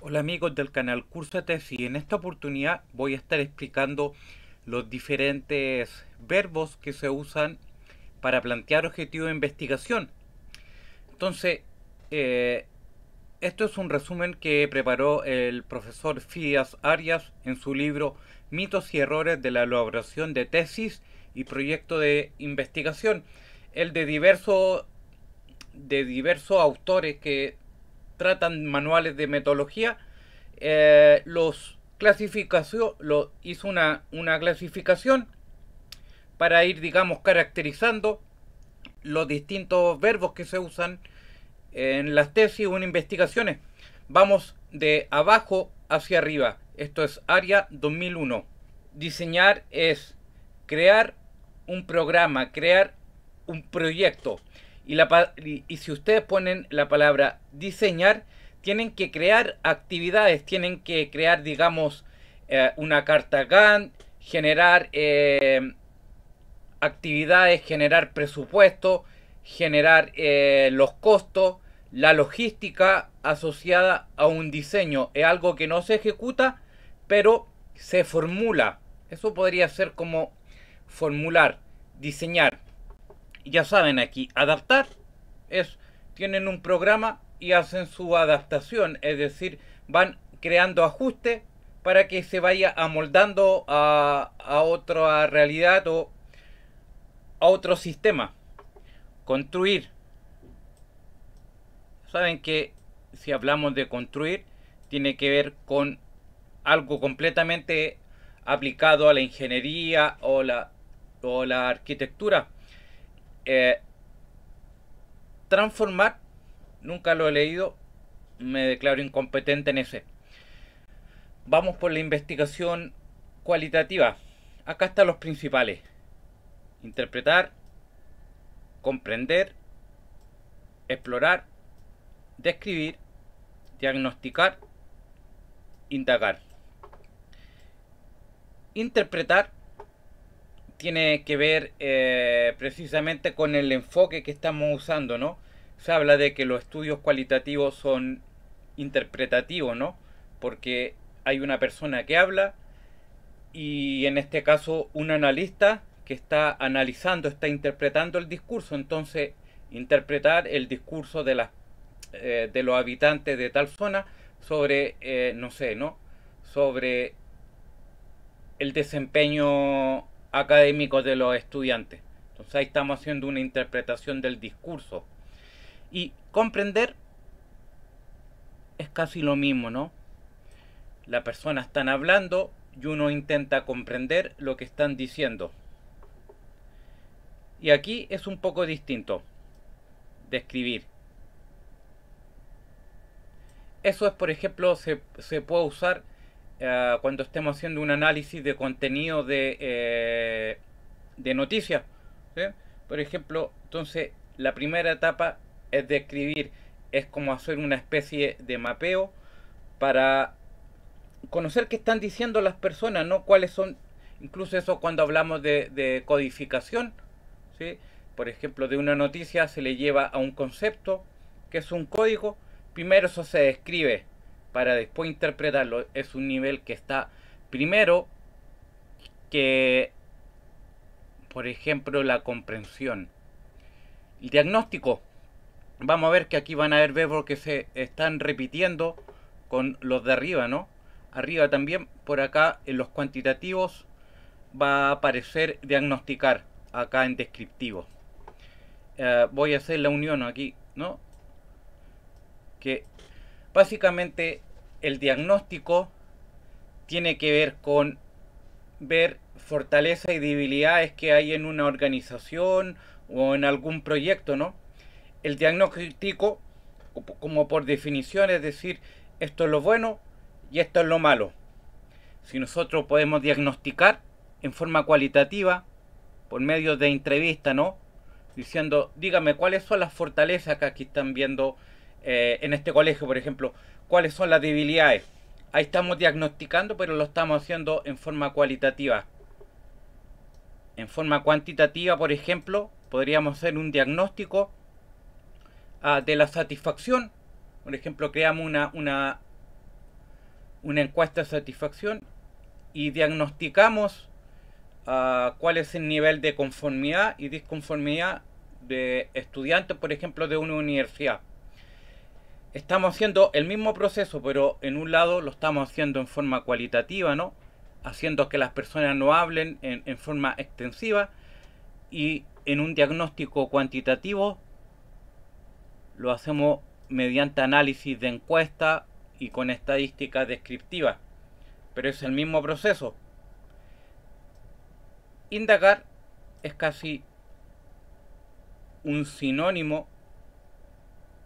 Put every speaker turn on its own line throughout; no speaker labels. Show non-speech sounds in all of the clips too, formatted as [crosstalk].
Hola amigos del canal Curso de Tesis. en esta oportunidad voy a estar explicando los diferentes verbos que se usan para plantear objetivos de investigación. Entonces, eh, esto es un resumen que preparó el profesor Fías Arias en su libro Mitos y Errores de la Elaboración de Tesis y Proyecto de Investigación, el de de diversos autores que tratan manuales de metodología, eh, los clasificación, lo, hizo una, una clasificación para ir, digamos, caracterizando los distintos verbos que se usan en las tesis o en investigaciones. Vamos de abajo hacia arriba. Esto es área 2001. Diseñar es crear un programa, crear un proyecto. Y, la, y, si ustedes ponen la palabra diseñar, tienen que crear actividades, tienen que crear, digamos, eh, una carta GAN, generar eh, actividades, generar presupuesto, generar eh, los costos, la logística asociada a un diseño. Es algo que no se ejecuta, pero se formula. Eso podría ser como formular, diseñar ya saben aquí, adaptar es, tienen un programa y hacen su adaptación, es decir, van creando ajustes para que se vaya amoldando a, a otra realidad o a otro sistema. Construir. Saben que si hablamos de construir, tiene que ver con algo completamente aplicado a la ingeniería o la, o la arquitectura eh, transformar, nunca lo he leído, me declaro incompetente en ese. Vamos por la investigación cualitativa. Acá están los principales. Interpretar, comprender, explorar, describir, diagnosticar, indagar. Interpretar tiene que ver eh, precisamente con el enfoque que estamos usando, ¿no? Se habla de que los estudios cualitativos son interpretativos, ¿no? Porque hay una persona que habla y en este caso un analista que está analizando, está interpretando el discurso. Entonces, interpretar el discurso de, las, eh, de los habitantes de tal zona sobre, eh, no sé, ¿no? Sobre el desempeño académicos de los estudiantes. Entonces ahí estamos haciendo una interpretación del discurso. Y comprender es casi lo mismo, ¿no? La persona están hablando y uno intenta comprender lo que están diciendo. Y aquí es un poco distinto. Describir. Eso es, por ejemplo, se, se puede usar eh, cuando estemos haciendo un análisis de contenido de, eh, noticias. Por ejemplo, entonces la primera etapa es describir, es como hacer una especie de mapeo para conocer qué están diciendo las personas, ¿no? Cuáles son, incluso eso cuando hablamos de, codificación, Por ejemplo, de una noticia se le lleva a un concepto, que es un código, primero eso se describe, para después interpretarlo es un nivel que está primero que por ejemplo la comprensión el diagnóstico vamos a ver que aquí van a haber verbos que se están repitiendo con los de arriba no arriba también por acá en los cuantitativos va a aparecer diagnosticar acá en descriptivo eh, voy a hacer la unión aquí no que básicamente el diagnóstico tiene que ver con ver fortalezas y debilidades que hay en una organización o en algún proyecto, ¿no? El diagnóstico, como por definición, es decir, esto es lo bueno y esto es lo malo. Si nosotros podemos diagnosticar en forma cualitativa, por medio de entrevista, ¿no? Diciendo, dígame cuáles son las fortalezas que aquí están viendo eh, en este colegio, por ejemplo, cuáles son las debilidades. Ahí estamos diagnosticando, pero lo estamos haciendo en forma cualitativa. En forma cuantitativa, por ejemplo, podríamos hacer un diagnóstico ah, de la satisfacción. Por ejemplo, creamos una, una, una encuesta de satisfacción y diagnosticamos ah, cuál es el nivel de conformidad y disconformidad de estudiantes, por ejemplo, de una universidad estamos haciendo el mismo proceso, pero en un lado lo estamos haciendo en forma cualitativa, ¿no? Haciendo que las personas no hablen en, en forma extensiva y en un diagnóstico cuantitativo lo hacemos mediante análisis de encuesta y con estadísticas descriptivas. Pero es el mismo proceso. Indagar es casi un sinónimo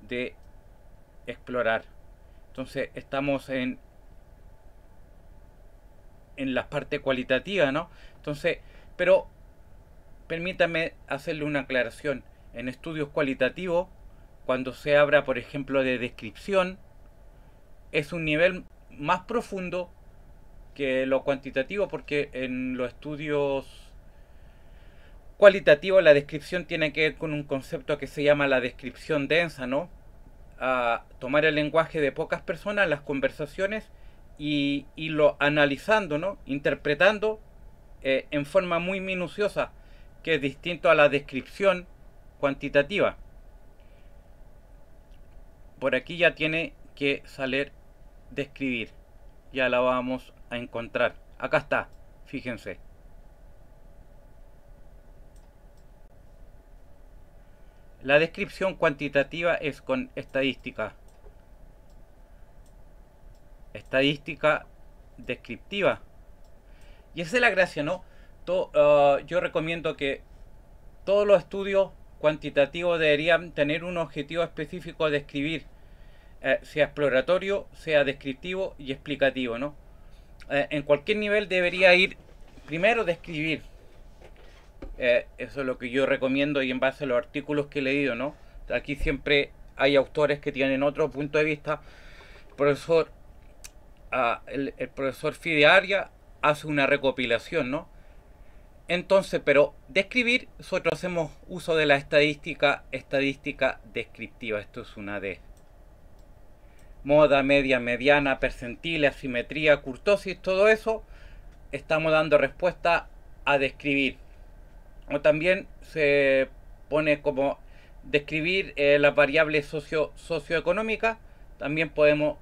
de explorar. Entonces estamos en, en la parte cualitativa, ¿no? Entonces, pero permítame hacerle una aclaración. En estudios cualitativos, cuando se habla, por ejemplo, de descripción, es un nivel más profundo que lo cuantitativo, porque en los estudios cualitativos la descripción tiene que ver con un concepto que se llama la descripción densa, ¿no? tomar el lenguaje de pocas personas, las conversaciones, y, irlo lo analizando, ¿no? interpretando eh, en forma muy minuciosa, que es distinto a la descripción cuantitativa. Por aquí ya tiene que salir describir. ya la vamos a encontrar. Acá está, fíjense. La descripción cuantitativa es con estadística. Estadística descriptiva. Y esa es la gracia, ¿no? Uh, yo recomiendo que todos los estudios cuantitativos deberían tener un objetivo específico de escribir, eh, sea exploratorio, sea descriptivo y explicativo, ¿no? Eh, en cualquier nivel debería ir primero describir, eh, eso es lo que yo recomiendo y en base a los artículos que he leído, ¿no? Aquí siempre hay autores que tienen otro punto de vista. El profesor, fidearia ah, el, profesor Fidearia hace una recopilación, ¿no? Entonces, pero describir, nosotros hacemos uso de la estadística, estadística descriptiva. Esto es una de Moda, media, mediana, percentil, asimetría, curtosis, todo eso. Estamos dando respuesta a describir o también se pone como describir eh, la las variables socio, socioeconómicas, también podemos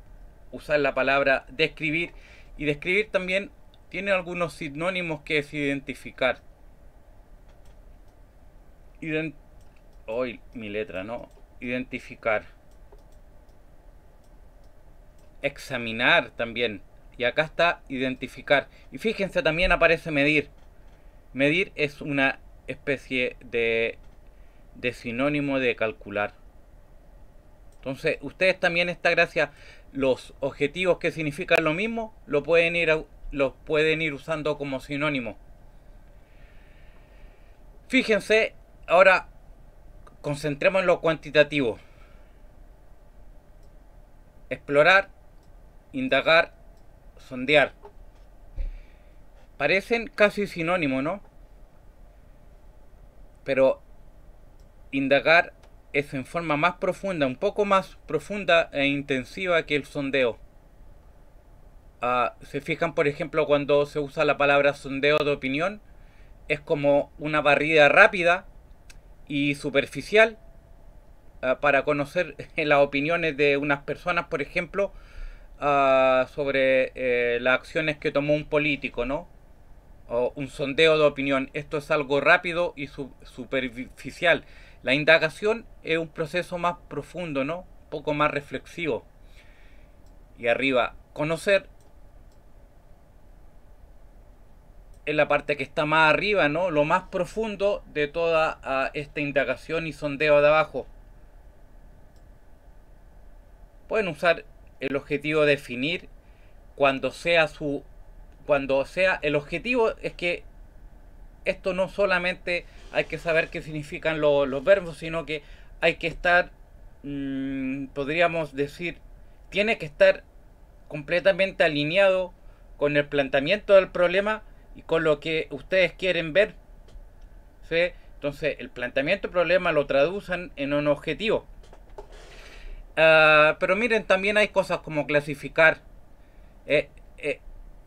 usar la palabra describir y describir también tiene algunos sinónimos que es identificar. Hoy mi letra, ¿no? Identificar. Examinar también. Y acá está identificar. Y fíjense, también aparece medir. Medir es una especie de, sinónimo de calcular. Entonces, ustedes también esta gracia, los objetivos que significan lo mismo, lo pueden ir, los pueden ir usando como sinónimo. Fíjense, ahora concentremos en lo cuantitativo. Explorar, indagar, sondear. Parecen casi sinónimos, ¿no? pero indagar es en forma más profunda, un poco más profunda e intensiva que el sondeo. Ah, se fijan, por ejemplo, cuando se usa la palabra sondeo de opinión, es como una barrida rápida y superficial ah, para conocer [laughs] las opiniones de unas personas, por ejemplo, ah, sobre eh, las acciones que tomó un político, ¿no? un sondeo de opinión. Esto es algo rápido y superficial. La indagación es un proceso más profundo, ¿no? Un poco más reflexivo. Y arriba, conocer es la parte que está más arriba, ¿no? Lo más profundo de toda ah, esta indagación y sondeo de abajo. Pueden usar el objetivo de definir cuando sea su cuando sea, el objetivo es que esto no solamente hay que saber qué significan los verbos, sino que hay que estar, mm, podríamos decir, tiene que estar completamente alineado con el planteamiento del problema y con lo que ustedes quieren ver. Entonces, el planteamiento del problema lo traducen en un objetivo. Ah, pero miren, también hay cosas como clasificar. Eh,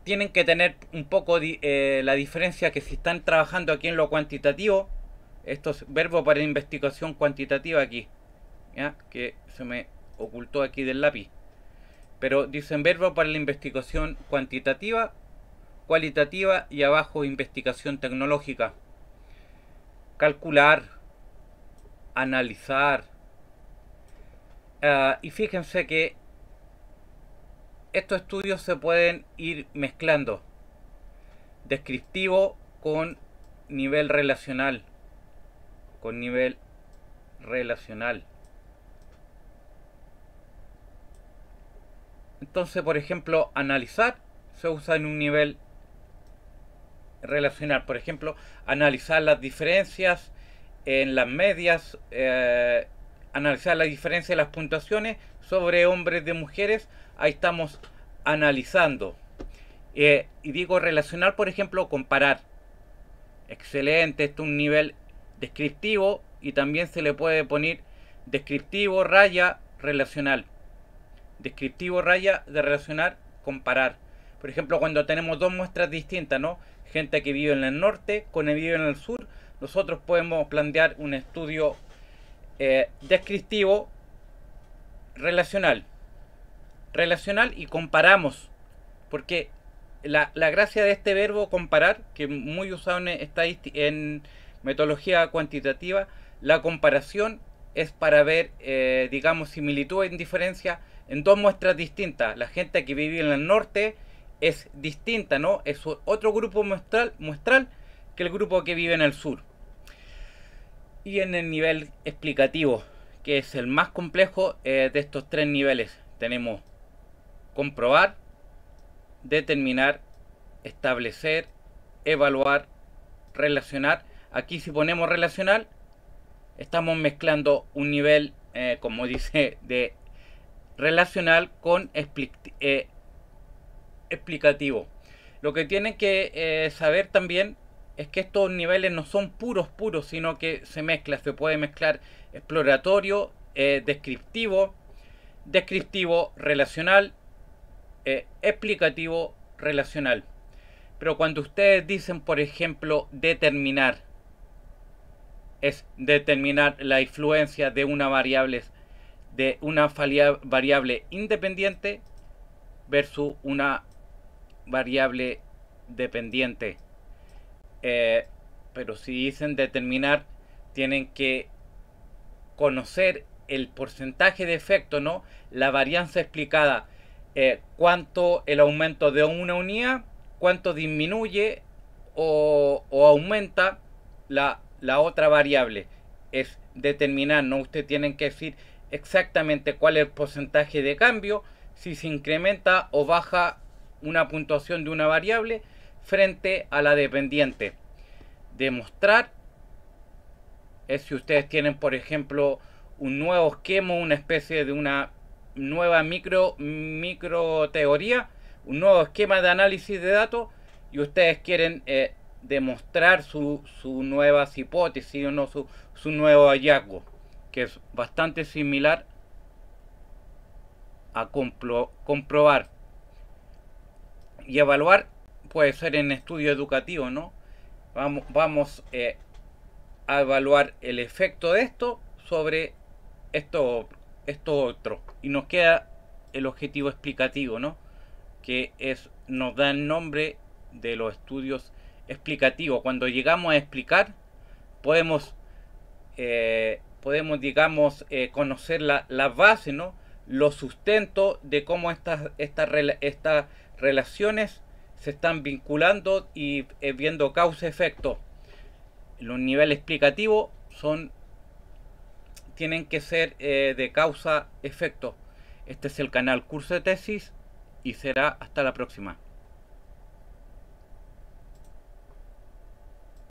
tienen que tener un poco eh, la diferencia que si están trabajando aquí en lo cuantitativo, estos verbos para investigación cuantitativa aquí, ¿ya? que se me ocultó aquí del lápiz. Pero dicen verbo para la investigación cuantitativa, cualitativa y abajo investigación tecnológica. Calcular, analizar. Ah, y fíjense que estos estudios se pueden ir mezclando. Descriptivo con nivel relacional. Con nivel relacional. Entonces, por ejemplo, analizar se usa en un nivel relacional. Por ejemplo, analizar las diferencias en las medias eh, analizar la diferencia de las puntuaciones sobre hombres de mujeres. Ahí estamos analizando. Eh, y digo relacionar, por ejemplo, comparar. Excelente, esto es un nivel descriptivo y también se le puede poner descriptivo, raya, relacional. Descriptivo, raya, de relacionar, comparar. Por ejemplo, cuando tenemos dos muestras distintas, ¿no? Gente que vive en el norte con el que vive en el sur, nosotros podemos plantear un estudio eh, descriptivo, relacional. Relacional y comparamos. Porque la, la, gracia de este verbo comparar, que muy usado en, en metodología cuantitativa, la comparación es para ver, eh, digamos, similitud en indiferencia en dos muestras distintas. La gente que vive en el norte es distinta, ¿no? Es otro grupo muestral, muestral que el grupo que vive en el sur. Y en el nivel explicativo, que es el más complejo eh, de estos tres niveles, tenemos comprobar, determinar, establecer, evaluar, relacionar. Aquí si ponemos relacional, estamos mezclando un nivel, eh, como [laughs] dice, de relacional con eh, explicativo. Lo que tienen que saber también es que estos niveles no son puros, puros, sino que se mezcla, se puede mezclar exploratorio, eh, descriptivo, descriptivo, relacional, eh, explicativo, relacional. Pero cuando ustedes dicen, por ejemplo, determinar, es determinar la influencia de una variable, de una variable independiente versus una variable dependiente. Eh, pero si dicen determinar, tienen que conocer el porcentaje de efecto, ¿no? La varianza explicada, eh, cuánto el aumento de una unidad, cuánto disminuye o, aumenta la, la, otra variable. Es determinar, ¿no? Usted tienen que decir exactamente cuál es el porcentaje de cambio, si se incrementa o baja una puntuación de una variable frente a la dependiente. Demostrar es si ustedes tienen, por ejemplo, un nuevo esquema, una especie de una nueva micro, teoría, un nuevo esquema de análisis de datos y ustedes quieren eh, demostrar sus su nuevas hipótesis o su, nuevo hallazgo, que es bastante similar a comprobar y evaluar puede ser en estudio educativo, ¿no? Vamos, vamos eh, a evaluar el efecto de esto sobre esto, esto otro. Y nos queda el objetivo explicativo, ¿no? Que es, nos da el nombre de los estudios explicativos. Cuando llegamos a explicar, podemos, eh, podemos digamos, eh, conocer la, base, ¿no? Los sustentos de cómo estas, estas, estas relaciones se están vinculando y eh, viendo causa-efecto. Los niveles explicativos son, tienen que ser eh, de causa-efecto. Este es el canal Curso de Tesis y será hasta la próxima.